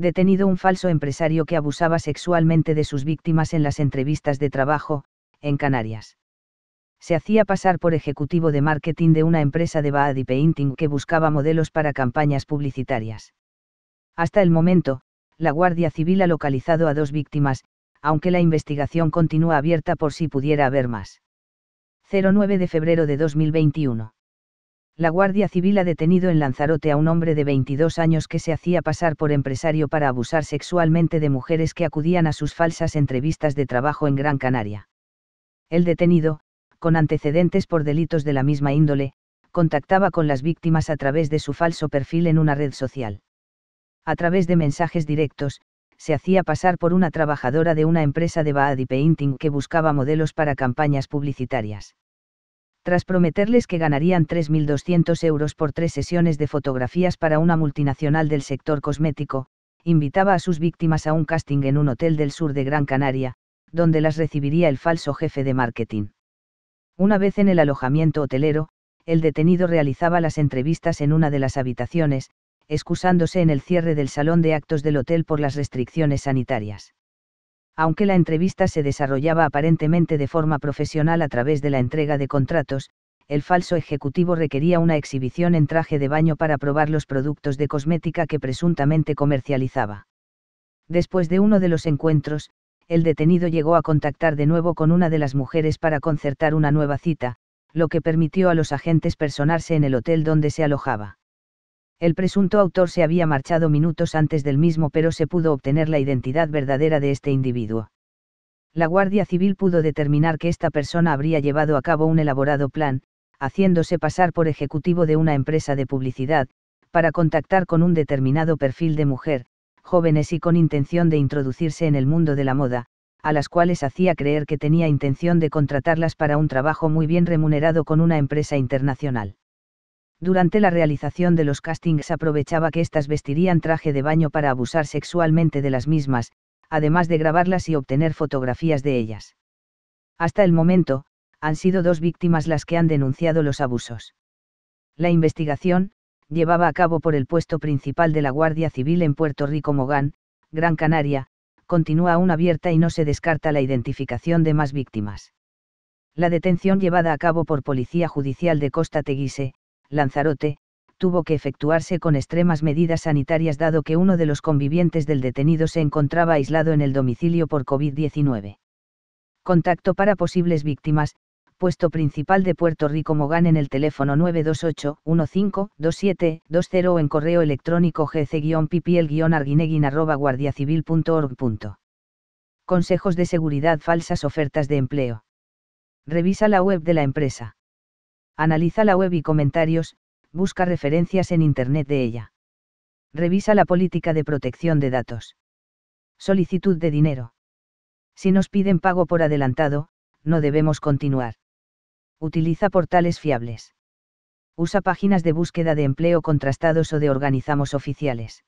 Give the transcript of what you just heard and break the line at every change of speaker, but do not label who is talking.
detenido un falso empresario que abusaba sexualmente de sus víctimas en las entrevistas de trabajo, en Canarias. Se hacía pasar por ejecutivo de marketing de una empresa de Baadi Painting que buscaba modelos para campañas publicitarias. Hasta el momento, la Guardia Civil ha localizado a dos víctimas, aunque la investigación continúa abierta por si pudiera haber más. 09 de febrero de 2021 la Guardia Civil ha detenido en Lanzarote a un hombre de 22 años que se hacía pasar por empresario para abusar sexualmente de mujeres que acudían a sus falsas entrevistas de trabajo en Gran Canaria. El detenido, con antecedentes por delitos de la misma índole, contactaba con las víctimas a través de su falso perfil en una red social. A través de mensajes directos, se hacía pasar por una trabajadora de una empresa de Baadi painting que buscaba modelos para campañas publicitarias tras prometerles que ganarían 3.200 euros por tres sesiones de fotografías para una multinacional del sector cosmético, invitaba a sus víctimas a un casting en un hotel del sur de Gran Canaria, donde las recibiría el falso jefe de marketing. Una vez en el alojamiento hotelero, el detenido realizaba las entrevistas en una de las habitaciones, excusándose en el cierre del salón de actos del hotel por las restricciones sanitarias aunque la entrevista se desarrollaba aparentemente de forma profesional a través de la entrega de contratos, el falso ejecutivo requería una exhibición en traje de baño para probar los productos de cosmética que presuntamente comercializaba. Después de uno de los encuentros, el detenido llegó a contactar de nuevo con una de las mujeres para concertar una nueva cita, lo que permitió a los agentes personarse en el hotel donde se alojaba. El presunto autor se había marchado minutos antes del mismo, pero se pudo obtener la identidad verdadera de este individuo. La Guardia Civil pudo determinar que esta persona habría llevado a cabo un elaborado plan, haciéndose pasar por ejecutivo de una empresa de publicidad, para contactar con un determinado perfil de mujer, jóvenes y con intención de introducirse en el mundo de la moda, a las cuales hacía creer que tenía intención de contratarlas para un trabajo muy bien remunerado con una empresa internacional. Durante la realización de los castings aprovechaba que éstas vestirían traje de baño para abusar sexualmente de las mismas, además de grabarlas y obtener fotografías de ellas. Hasta el momento, han sido dos víctimas las que han denunciado los abusos. La investigación, llevada a cabo por el puesto principal de la Guardia Civil en Puerto Rico Mogán, Gran Canaria, continúa aún abierta y no se descarta la identificación de más víctimas. La detención llevada a cabo por Policía Judicial de Costa Teguise, Lanzarote, tuvo que efectuarse con extremas medidas sanitarias dado que uno de los convivientes del detenido se encontraba aislado en el domicilio por COVID-19. Contacto para posibles víctimas, puesto principal de Puerto Rico Mogán en el teléfono 928-1527-20 o en correo electrónico gc pipiel guardiacivilorg Consejos de seguridad falsas ofertas de empleo. Revisa la web de la empresa. Analiza la web y comentarios, busca referencias en Internet de ella. Revisa la política de protección de datos. Solicitud de dinero. Si nos piden pago por adelantado, no debemos continuar. Utiliza portales fiables. Usa páginas de búsqueda de empleo contrastados o de Organizamos oficiales.